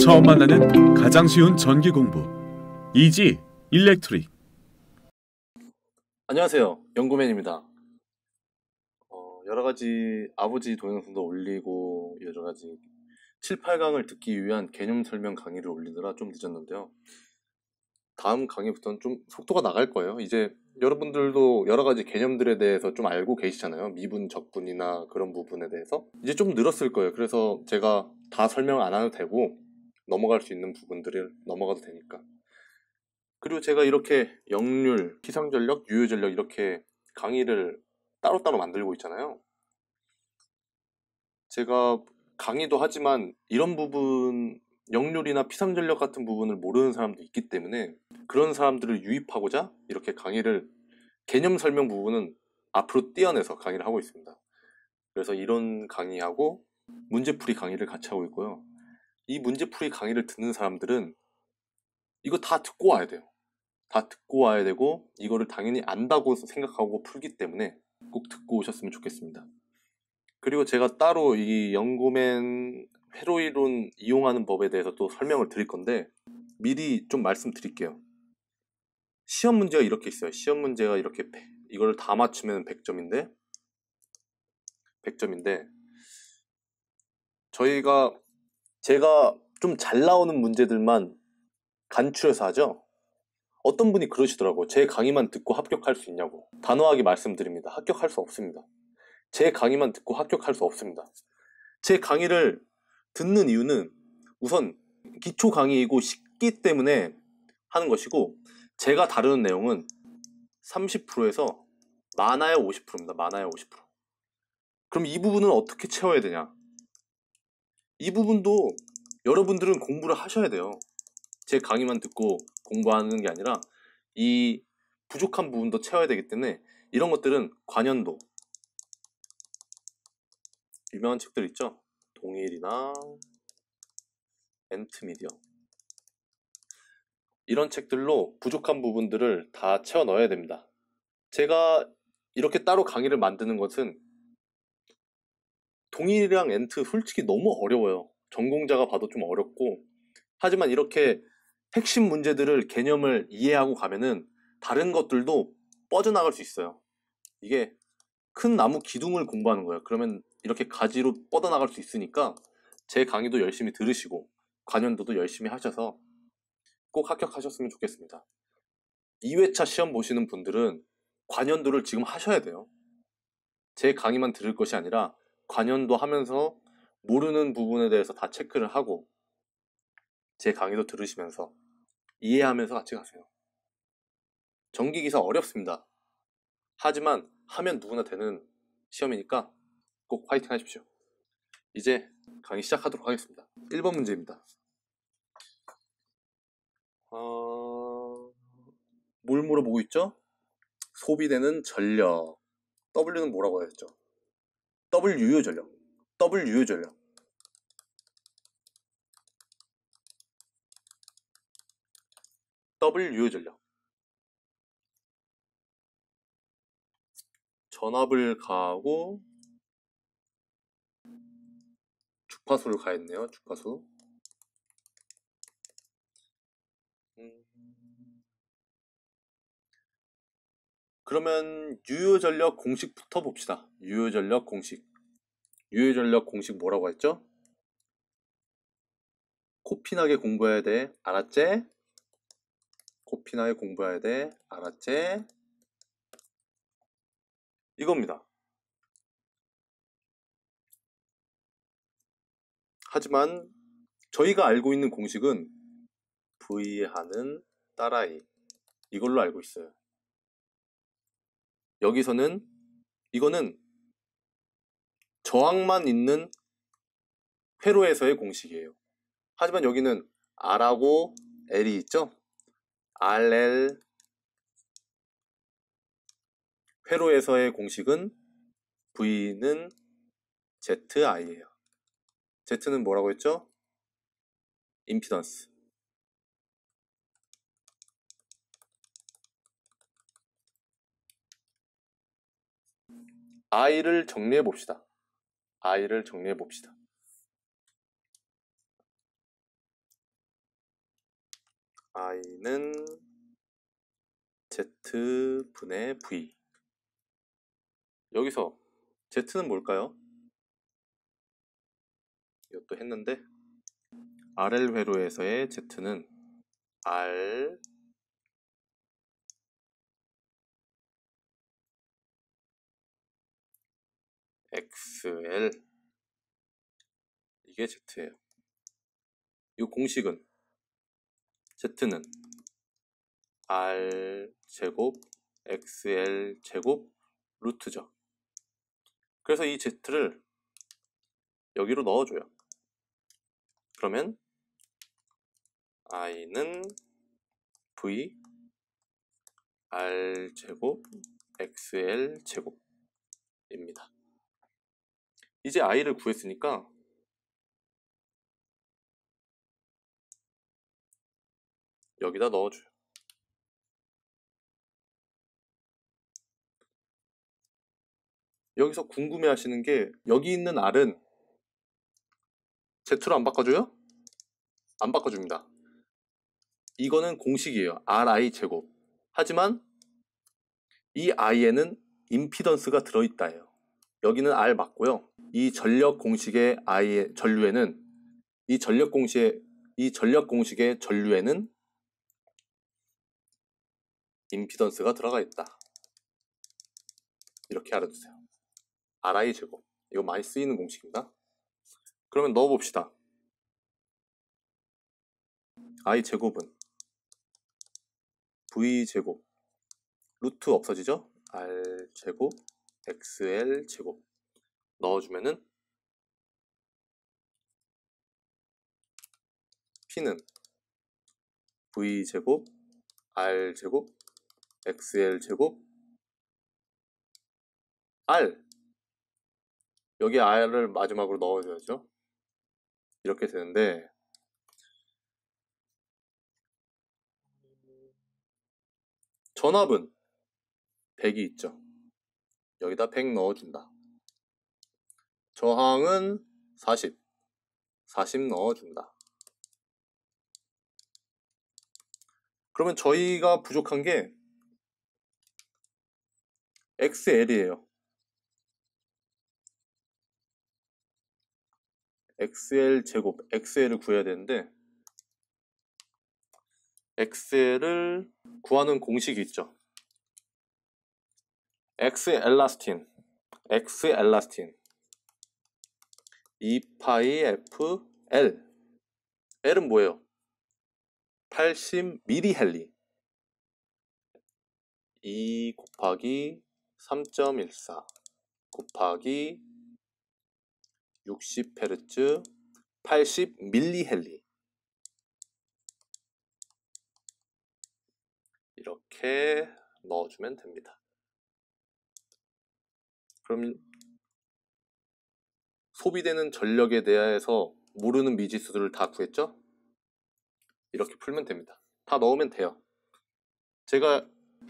처음 만나는 가장 쉬운 전기 공부 이지 일렉트릭 안녕하세요 연구맨입니다 어, 여러가지 아버지 동영상도 올리고 여러가지 7, 8강을 듣기 위한 개념 설명 강의를 올리느라 좀 늦었는데요 다음 강의부터는 좀 속도가 나갈 거예요 이제 여러분들도 여러 가지 개념들에 대해서 좀 알고 계시잖아요. 미분, 적분이나 그런 부분에 대해서. 이제 좀 늘었을 거예요. 그래서 제가 다 설명 안 해도 되고, 넘어갈 수 있는 부분들을 넘어가도 되니까. 그리고 제가 이렇게 역률, 희상전력, 유효전력 이렇게 강의를 따로따로 만들고 있잖아요. 제가 강의도 하지만 이런 부분 역률이나 피상전력 같은 부분을 모르는 사람도 있기 때문에 그런 사람들을 유입하고자 이렇게 강의를 개념 설명 부분은 앞으로 떼어내서 강의를 하고 있습니다. 그래서 이런 강의하고 문제풀이 강의를 같이 하고 있고요. 이 문제풀이 강의를 듣는 사람들은 이거 다 듣고 와야 돼요. 다 듣고 와야 되고 이거를 당연히 안다고 생각하고 풀기 때문에 꼭 듣고 오셨으면 좋겠습니다. 그리고 제가 따로 이 연구맨 회로이론 이용하는 법에 대해서 또 설명을 드릴 건데 미리 좀 말씀드릴게요. 시험 문제가 이렇게 있어요. 시험 문제가 이렇게 이걸 다 맞추면 100점인데 100점인데 저희가 제가 좀 잘 나오는 문제들만 간추려서 하죠. 어떤 분이 그러시더라고. 제 강의만 듣고 합격할 수 있냐고. 단호하게 말씀드립니다. 합격할 수 없습니다. 제 강의만 듣고 합격할 수 없습니다. 제 강의를 듣는 이유는 우선 기초 강의이고 쉽기 때문에 하는 것이고 제가 다루는 내용은 30%에서 많아야 50%입니다. 많아야 50%. 그럼 이 부분은 어떻게 채워야 되냐? 이 부분도 여러분들은 공부를 하셔야 돼요. 제 강의만 듣고 공부하는 게 아니라 이 부족한 부분도 채워야 되기 때문에 이런 것들은 관연도 유명한 책들 있죠? 동일이나 엔트미디어 이런 책들로 부족한 부분들을 다 채워 넣어야 됩니다. 제가 이렇게 따로 강의를 만드는 것은 동일이랑 엔트 솔직히 너무 어려워요. 전공자가 봐도 좀 어렵고 하지만 이렇게 핵심 문제들을 개념을 이해하고 가면은 다른 것들도 뻗어나갈 수 있어요. 이게 큰 나무 기둥을 공부하는 거예요. 그러면 이렇게 가지로 뻗어나갈 수 있으니까 제 강의도 열심히 들으시고 관연도도 열심히 하셔서 꼭 합격하셨으면 좋겠습니다. 2회차 시험 보시는 분들은 관연도를 지금 하셔야 돼요. 제 강의만 들을 것이 아니라 관연도 하면서 모르는 부분에 대해서 다 체크를 하고 제 강의도 들으시면서 이해하면서 같이 가세요. 전기기사 어렵습니다. 하지만 하면 누구나 되는 시험이니까 꼭 화이팅 하십시오. 이제 강의 시작하도록 하겠습니다. 1번 문제입니다. 어... 뭘 물어보고 있죠? 소비되는 전력. W는 뭐라고 하였죠? WU 전력, WU 전력. WU 전력. 전압을 가하고 주파수를 가했네요. 주파수. 음. 그러면 유효전력 공식부터 봅시다. 유효전력 공식. 유효전력 공식 뭐라고 했죠? 코피나게 공부해야 돼. 알았지? 코피나게 공부해야 돼. 알았지? 이겁니다. 하지만 저희가 알고 있는 공식은 V하는 따라이 이걸로 알고 있어요. 여기서는 이거는 저항만 있는 회로에서의 공식이에요. 하지만 여기는 R하고 L이 있죠? RL 회로에서의 공식은 V는 ZI예요. Z는 뭐라고 했죠? 임피던스. I를 정리해 봅시다. I를 정리해 봅시다. 아이는 Z분의 V. 여기서 Z는 뭘까요? 이것도 했는데 RL 회로에서의 Z는 R xl 이게 z예요. 이 공식은 z는 r 제곱 xl 제곱 루트죠. 그래서 이 z를 여기로 넣어줘요. 그러면 i는 v r 제곱 xl 제곱입니다. 이제 아이를 구했으니까 여기다 넣어줘요. 여기서 궁금해 하시는 게 여기 있는 R은 Z로 안 바꿔줘요? 안 바꿔줍니다. 이거는 공식이에요. Ri 제곱. 하지만 이 I에는 임피던스가 들어있다예요. 여기는 R 맞고요. 이 전력 공식의 i의 전류에는 이 전력 공식의 이 전력 공식의 전류에는 임피던스가 들어가 있다. 이렇게 알아두세요. RI 제곱. 이거 많이 쓰이는 공식입니다. 그러면 넣어봅시다. i 제곱은 v 제곱 루트 없어지죠? r 제곱 xl 제곱 넣어주면은 P는 V제곱, R제곱, XL제곱, R 여기 R을 마지막으로 넣어줘야죠. 이렇게 되는데 전압은 100이 있죠. 여기다 100 넣어준다. 저항은 40. 40 넣어준다. 그러면 저희가 부족한 게 XL이에요. XL 제곱, XL을 구해야 되는데 XL을 구하는 공식이 있죠. x l 라스틴 x l 라스틴 2파이 f L. L은 뭐예요? 80mH. 2 곱하기 3.14 곱하기 60Hz 80mH. 이렇게 넣어주면 됩니다. 그럼 소비되는 전력에 대해서 모르는 미지수들을 다 구했죠? 이렇게 풀면 됩니다. 다 넣으면 돼요. 제가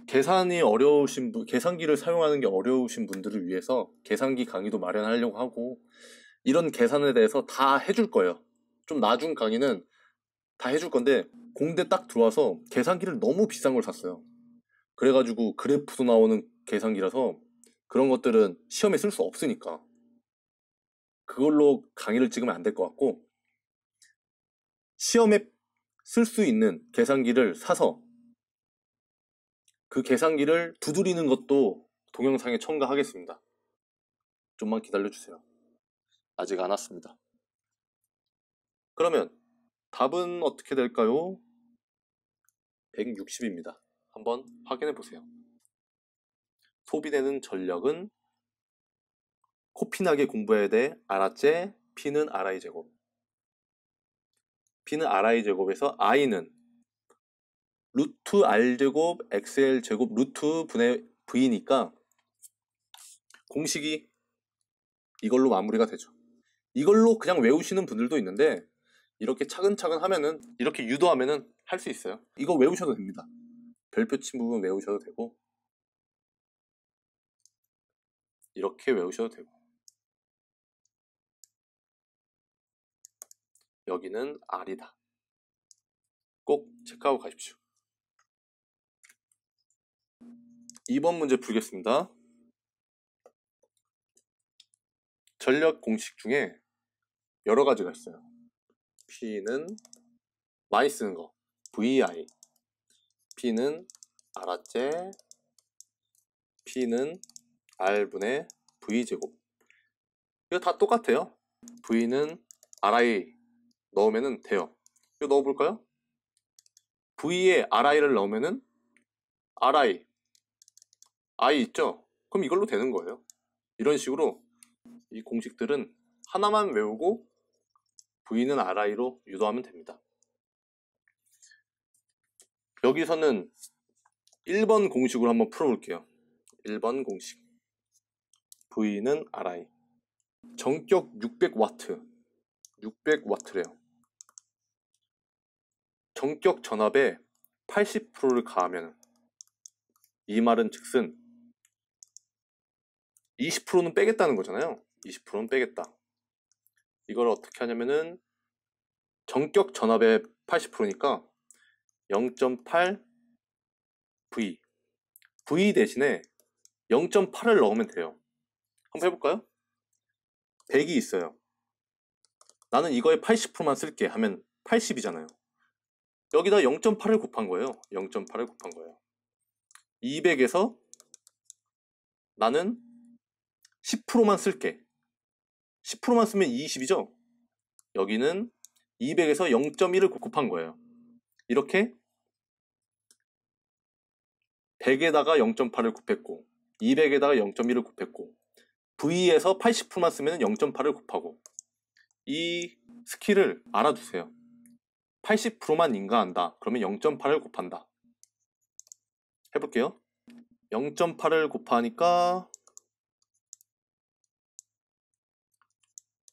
계산이 어려우신 분, 계산기를 사용하는 게 어려우신 분들을 위해서 계산기 강의도 마련하려고 하고 이런 계산에 대해서 다 해줄 거예요. 좀 나중 강의는 다 해줄 건데 공대 딱 들어와서 계산기를 너무 비싼 걸 샀어요. 그래가지고 그래프도 나오는 계산기라서 그런 것들은 시험에 쓸 수 없으니까 그걸로 강의를 찍으면 안 될 것 같고 시험에 쓸 수 있는 계산기를 사서 그 계산기를 두드리는 것도 동영상에 첨가하겠습니다. 좀만 기다려주세요. 아직 안 왔습니다. 그러면 답은 어떻게 될까요? 160입니다. 한번 확인해 보세요. 소비되는 전력은 코피나게 공부해야 돼. 알았제 P는 RI 제곱. P는 RI 제곱에서 I는 루트 R 제곱 XL 제곱 루트 분의 V니까 공식이 이걸로 마무리가 되죠. 이걸로 그냥 외우시는 분들도 있는데 이렇게 차근차근 하면은 이렇게 유도하면은 할 수 있어요. 이거 외우셔도 됩니다. 별표 친 부분 외우셔도 되고 이렇게 외우셔도 되고 여기는 R이다. 꼭 체크하고 가십시오. 2번 문제 풀겠습니다. 전력 공식 중에 여러 가지가 있어요. P는 많이 쓰는 거, VI. P는 알았제, P는 R분의 V제곱. 이거 다 똑같아요. V는 RI 넣으면 돼요. 이거 넣어볼까요? V에 RI를 넣으면은 RI, I 있죠? 그럼 이걸로 되는 거예요. 이런 식으로 이 공식들은 하나만 외우고 V는 RI로 유도하면 됩니다. 여기서는 1번 공식으로 한번 풀어볼게요. 1번 공식. V는 RI. 정격 600W. 600W래요. 정격전압에 80%를 가하면 이 말은 즉슨 20%는 빼겠다는 거잖아요. 20%는 빼겠다. 이걸 어떻게 하냐면은 정격 전압의 80%니까 0.8 V V 대신에 0.8을 넣으면 돼요. 한번 해볼까요? 100이 있어요. 나는 이거에 80%만 쓸게 하면 80이잖아요. 여기다 0.8을 곱한 거예요. 0.8을 곱한 거예요. 200에서 나는 10%만 쓸게. 10%만 쓰면 20이죠? 여기는 200에서 0.1을 곱한 거예요. 이렇게 100에다가 0.8을 곱했고 200에다가 0.1을 곱했고 V에서 80%만 쓰면 0.8을 곱하고 이 스킬을 알아두세요. 80%만 인가한다. 그러면 0.8을 곱한다. 해볼게요. 0.8을 곱하니까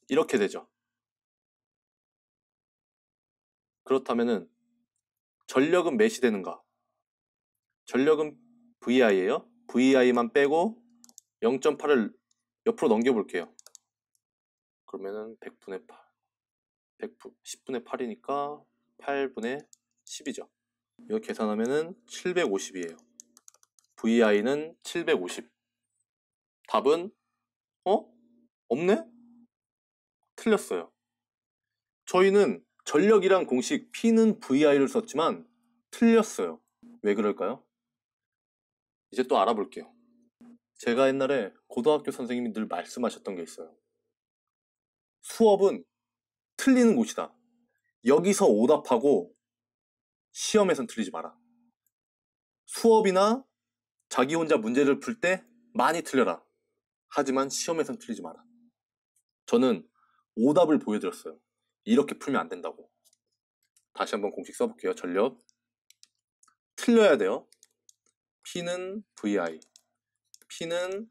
이렇게 되죠. 그렇다면은 전력은 몇이 되는가? 전력은 VI예요. VI만 빼고 0.8을 옆으로 넘겨볼게요. 그러면은 100분의 8 100분, 10분의 8이니까 8분의 10이죠. 이거 계산하면은 750이에요. VI는 750. 답은 어? 없네? 틀렸어요. 저희는 전력이란 공식 P는 VI를 썼지만 틀렸어요. 왜 그럴까요? 이제 또 알아볼게요. 제가 옛날에 고등학교 선생님이 늘 말씀하셨던 게 있어요. 수업은 틀리는 곳이다. 여기서 오답하고 시험에선 틀리지 마라. 수업이나 자기 혼자 문제를 풀 때 많이 틀려라. 하지만 시험에선 틀리지 마라. 저는 오답을 보여드렸어요. 이렇게 풀면 안 된다고. 다시 한번 공식 써볼게요. 전력. 틀려야 돼요. P는 VI. P는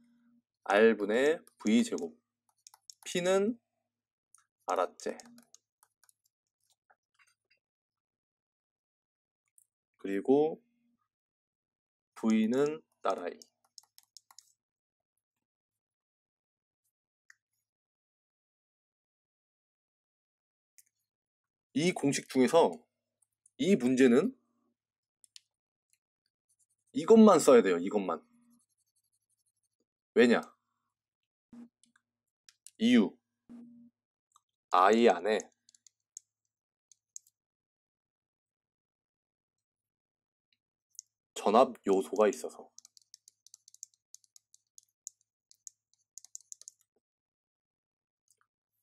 R분의 V제곱. P는 알았지? 그리고 V는 딸아이이 공식 중에서 이 문제는 이것만 써야 돼요. 이것만. 왜냐? 이유. i 안에 전압 요소가 있어서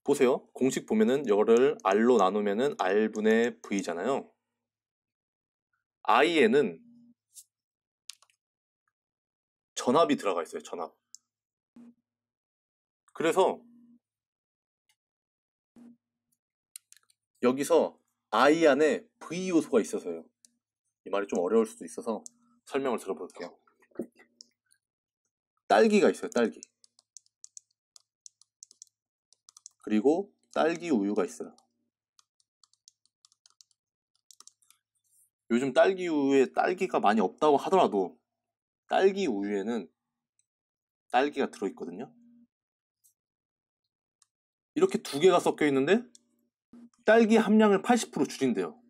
보세요. 공식 보면은 열을 R로 나누면은 R분의 V잖아요. I에는 전압이 들어가 있어요, 전압. 그래서 여기서 I 안에 V 요소가 있어서요. 이 말이 좀 어려울 수도 있어서 설명을 들어볼게요. 딸기가 있어요, 딸기. 그리고 딸기 우유가 있어요. 요즘 딸기 우유에 딸기가 많이 없다고 하더라도 딸기 우유에는 딸기가 들어있거든요. 이렇게 두 개가 섞여 있는데 딸기 함량을 80% 줄인대요.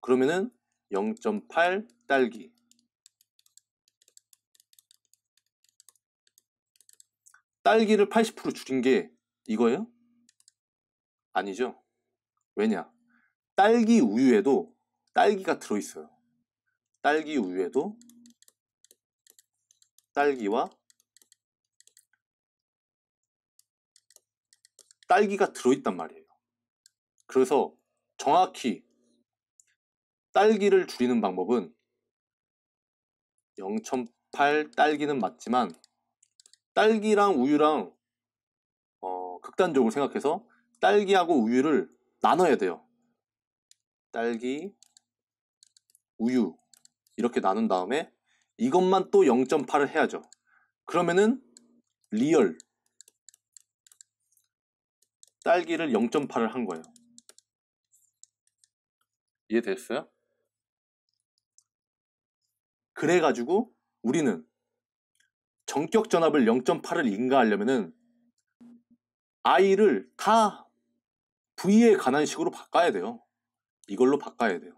그러면은 0.8 딸기. 딸기를 80% 줄인 게 이거예요? 아니죠. 왜냐? 딸기 우유에도 딸기가 들어있어요. 딸기 우유에도 딸기와 딸기가 들어있단 말이에요. 그래서 정확히 딸기를 줄이는 방법은 0.8 딸기는 맞지만 딸기랑 우유랑 어, 극단적으로 생각해서 딸기하고 우유를 나눠야 돼요. 딸기, 우유 이렇게 나눈 다음에 이것만 또 0.8을 해야죠. 그러면은 리얼 딸기를 0.8을 한 거예요. 이해됐어요? 그래가지고 우리는 전격 전압을 0.8을 인가하려면은 I를 다 V에 관한 식으로 바꿔야 돼요. 이걸로 바꿔야 돼요.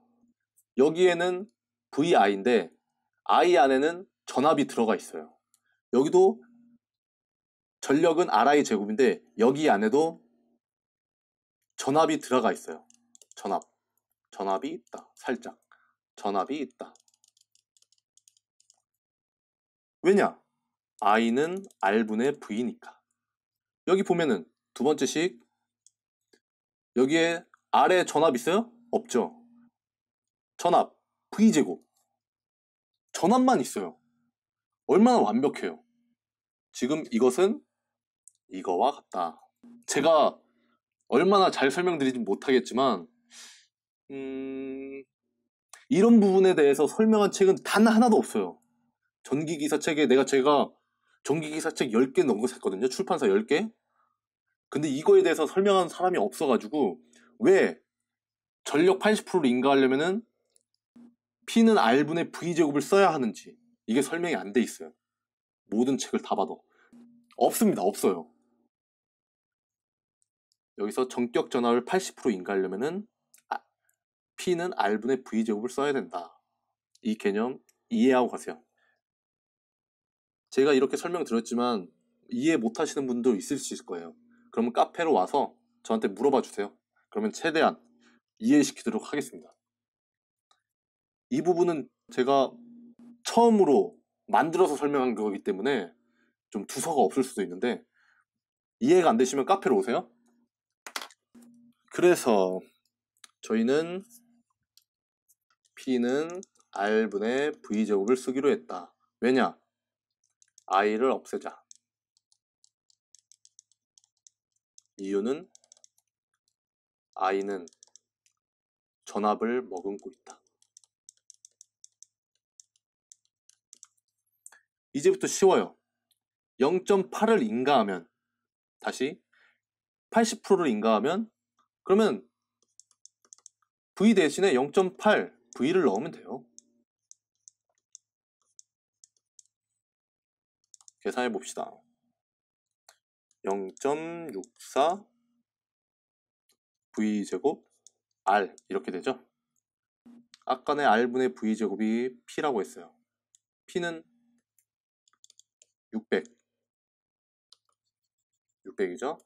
여기에는 VI인데 I 안에는 전압이 들어가 있어요. 여기도 전력은 RI 제곱인데 여기 안에도 전압이 들어가 있어요. 전압. 전압이 있다. 살짝. 전압이 있다. 왜냐? i는 r분의 v니까. 여기 보면은 두 번째 식 여기에 r에 전압 있어요? 없죠. 전압 v제곱. 전압만 있어요. 얼마나 완벽해요. 지금 이것은 이거와 같다. 제가 얼마나 잘 설명드리진 못하겠지만 음, 이런 부분에 대해서 설명한 책은 단 하나도 없어요. 전기기사 책에 내가 제가 전기기사 책 10개 넘게 샀거든요. 출판사 10개. 근데 이거에 대해서 설명한 사람이 없어가지고 왜 전력 80%를 인가하려면은 P는 R분의 V제곱을 써야 하는지 이게 설명이 안 돼 있어요. 모든 책을 다 봐도. 없습니다. 없어요. 여기서 전격 전압을 80% 인가하려면은 P는 R분의 V제곱을 써야 된다. 이 개념 이해하고 가세요. 제가 이렇게 설명드렸지만 이해 못하시는 분도 있을 수 있을 거예요. 그러면 카페로 와서 저한테 물어봐 주세요. 그러면 최대한 이해시키도록 하겠습니다. 이 부분은 제가 처음으로 만들어서 설명한 거기 때문에 좀 두서가 없을 수도 있는데 이해가 안 되시면 카페로 오세요. 그래서 저희는 P는 R분의 V제곱을 쓰기로 했다. 왜냐? I를 없애자. 이유는 I는 전압을 머금고 있다. 이제부터 쉬워요. 0.8을 인가하면 다시 80%를 인가하면 그러면 V 대신에 0.8 V를 넣으면 돼요. 계산해 봅시다. 0.64 V제곱 R 이렇게 되죠? 아까의 R분의 V제곱이 P라고 했어요. P는 600 600이죠?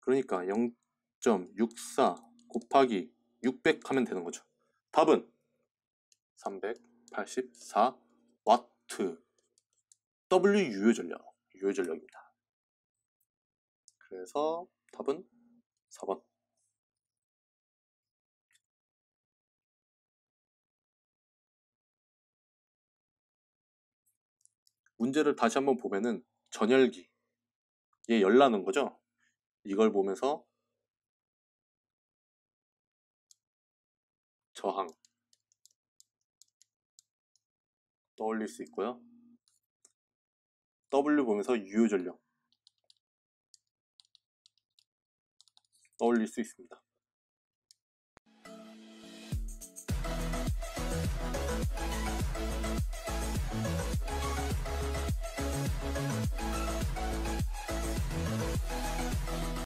그러니까 0.64 곱하기 600 하면 되는 거죠. 답은 384 w W 유효 전력 유효 전력입니다. 그래서 답은 4번. 문제를 다시 한번 보면은 전열기에 열 나는 거죠. 이걸 보면서 저항 떠올릴 수 있고요. W 보면서 유효 전력 떠올릴 수 있습니다.